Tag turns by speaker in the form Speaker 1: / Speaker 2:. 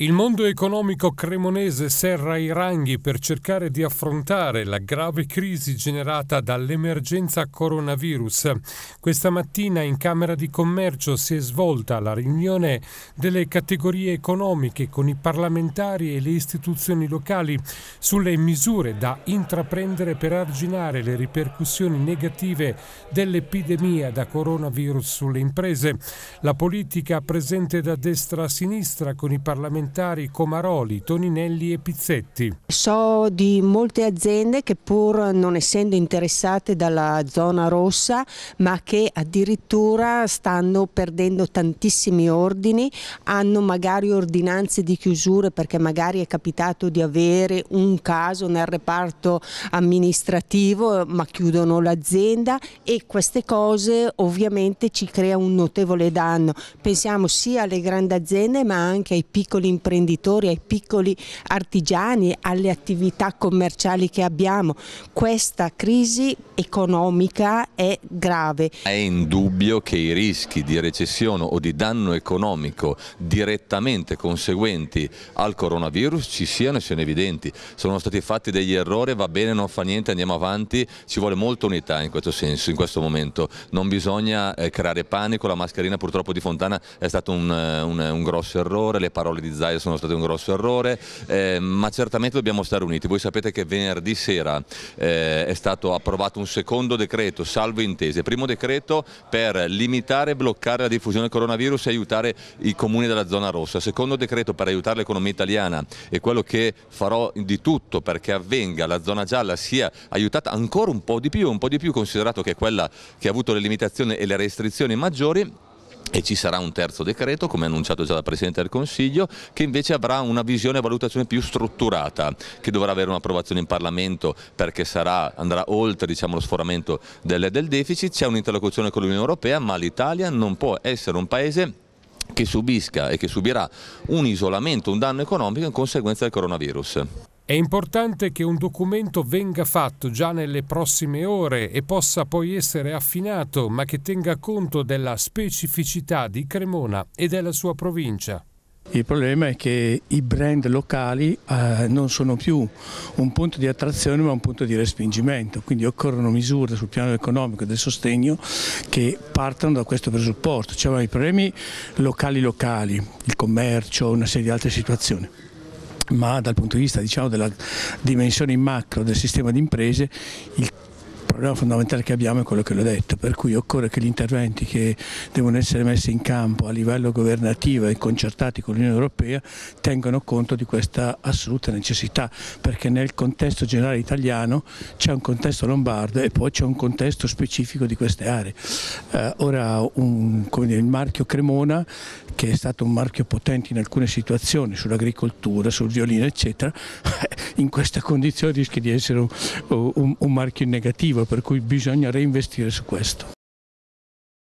Speaker 1: Il mondo economico cremonese serra i ranghi per cercare di affrontare la grave crisi generata dall'emergenza coronavirus. Questa mattina in Camera di Commercio si è svolta la riunione delle categorie economiche con i parlamentari e le istituzioni locali sulle misure da intraprendere per arginare le ripercussioni negative dell'epidemia da coronavirus sulle imprese. La politica presente da destra a sinistra con i parlamentari elementari Comaroli, Toninelli e Pizzetti.
Speaker 2: So di molte aziende che pur non essendo interessate dalla zona rossa, ma che addirittura stanno perdendo tantissimi ordini, hanno magari ordinanze di chiusure perché magari è capitato di avere un caso nel reparto amministrativo, ma chiudono l'azienda e queste cose ovviamente ci crea un notevole danno. Pensiamo sia alle grandi aziende ma anche ai piccoli imprenditori imprenditori, ai piccoli artigiani, alle attività commerciali che abbiamo. Questa crisi economica è grave.
Speaker 3: È indubbio che i rischi di recessione o di danno economico direttamente conseguenti al coronavirus ci siano e siano evidenti. Sono stati fatti degli errori, va bene, non fa niente, andiamo avanti. Ci vuole molta unità in questo senso, in questo momento. Non bisogna eh, creare panico, la mascherina purtroppo di Fontana è stato un, eh, un, un grosso errore, le parole di Zai Italia sono state un grosso errore, eh, ma certamente dobbiamo stare uniti. Voi sapete che venerdì sera eh, è stato approvato un secondo decreto, salvo intese, primo decreto per limitare e bloccare la diffusione del coronavirus e aiutare i comuni della zona rossa, secondo decreto per aiutare l'economia italiana e quello che farò di tutto perché avvenga la zona gialla sia aiutata ancora un po' di più, un po' di più considerato che è quella che ha avuto le limitazioni e le restrizioni maggiori e ci sarà un terzo decreto, come annunciato già dal Presidente del Consiglio, che invece avrà una visione e valutazione più strutturata, che dovrà avere un'approvazione in Parlamento perché sarà, andrà oltre diciamo, lo sforamento del, del deficit, c'è un'interlocuzione con l'Unione Europea, ma l'Italia non può essere un Paese che subisca e che subirà un isolamento, un danno economico in conseguenza del coronavirus.
Speaker 1: È importante che un documento venga fatto già nelle prossime ore e possa poi essere affinato, ma che tenga conto della specificità di Cremona e della sua provincia.
Speaker 4: Il problema è che i brand locali eh, non sono più un punto di attrazione ma un punto di respingimento, quindi occorrono misure sul piano economico e del sostegno che partano da questo presupposto, C'erano cioè, i problemi locali locali, il commercio, una serie di altre situazioni ma dal punto di vista diciamo, della dimensione in macro del sistema di imprese il problema fondamentale che abbiamo è quello che l'ho detto, per cui occorre che gli interventi che devono essere messi in campo a livello governativo e concertati con l'Unione Europea tengano conto di questa assoluta necessità, perché nel contesto generale italiano c'è un contesto lombardo e poi c'è un contesto specifico di queste aree. Eh, ora un, dire, il marchio Cremona, che è stato un marchio potente in alcune situazioni, sull'agricoltura, sul violino eccetera, in questa condizione rischia di essere un, un, un marchio in negativo per cui bisogna reinvestire su questo.